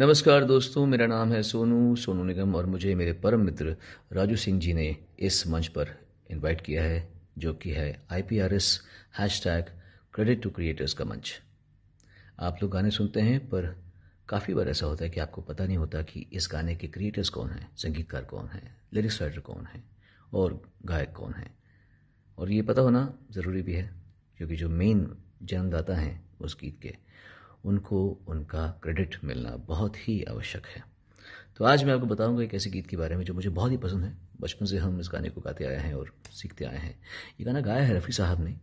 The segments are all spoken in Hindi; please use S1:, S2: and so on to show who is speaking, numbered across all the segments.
S1: नमस्कार दोस्तों मेरा नाम है सोनू सोनू निगम और मुझे मेरे परम मित्र राजू सिंह जी ने इस मंच पर इनवाइट किया है जो कि है I P R S hash tag credit to creators का मंच आप लोग गाने सुनते हैं पर काफ़ी बार ऐसा होता है कि आपको पता नहीं होता कि इस गाने के क्रिएटर्स कौन हैं संगीतकार कौन हैं लिरिक्स राइटर कौन हैं और गायक कौन हैं और ये पता होना ज़रूरी भी है क्योंकि जो मेन जन्मदाता हैं उस गीत के उनको उनका क्रेडिट मिलना बहुत ही आवश्यक है तो आज मैं आपको बताऊंगा एक ऐसे गीत के बारे में जो मुझे बहुत ही पसंद है बचपन से हम इस गाने को गाते आए हैं और सीखते आए हैं ये गाना गाया है रफ़ी साहब ने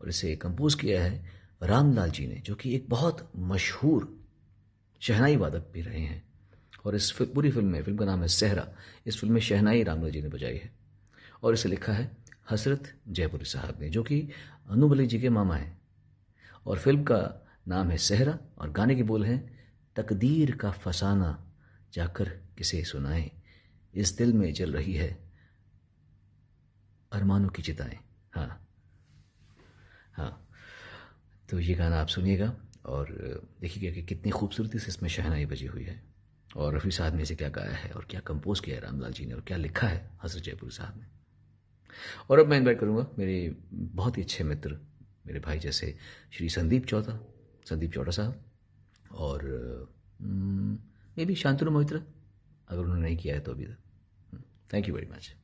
S1: और इसे कंपोज़ किया है रामलाल जी ने जो कि एक बहुत मशहूर शहनाई वादक भी रहे हैं और इस पूरी फिल्म में फिल्म का नाम है सहरा इस फिल्म में शहनाई रामलाल जी ने बजाई है और इसे लिखा है हसरत जयपुरी साहब ने जो कि अनुबली जी के मामा हैं और फिल्म का नाम है सहरा और गाने के बोल हैं तकदीर का फसाना जाकर किसे सुनाएं इस दिल में जल रही है अरमानों की चिताएं हाँ हाँ तो ये गाना आप सुनिएगा और देखिएगा कि कितनी खूबसूरती से इसमें शहनाई बजी हुई है और रफ़ी साहब ने इसे क्या गाया है और क्या कंपोज किया है रामलाल जी ने और क्या लिखा है हजरत जयपुर साहब ने और अब मैं इन्वाइट करूँगा मेरे बहुत ही अच्छे मित्र मेरे भाई जैसे श्री संदीप चौधरी संदीप चौटा साहब और मे हम्म, बी शांतनु मोहित्रा अगर उन्होंने नहीं किया है तो अभी तक थैंक यू वेरी मच